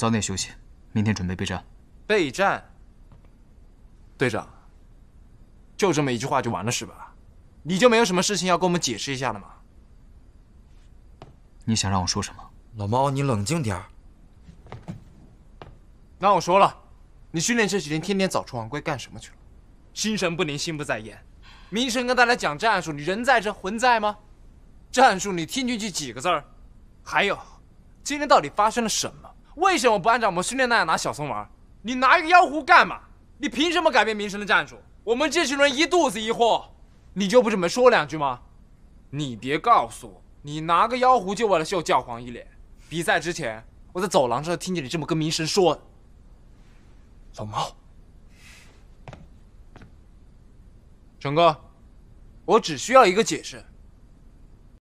早点休息，明天准备备战。备战？队长，就这么一句话就完了是吧？你就没有什么事情要跟我们解释一下的吗？你想让我说什么？老猫，你冷静点儿。那我说了，你训练这几天天天早出晚归干什么去了？心神不宁，心不在焉，明晨跟大家讲战术，你人在这，魂在吗？战术你听进去几个字儿？还有，今天到底发生了什么？为什么不按照我们训练那样拿小松玩？你拿一个妖狐干嘛？你凭什么改变明神的战术？我们这群人一肚子疑惑，你就不准备说两句吗？你别告诉我，你拿个妖狐就为了秀教皇一脸？比赛之前，我在走廊上听见你这么跟明神说老毛，陈哥，我只需要一个解释。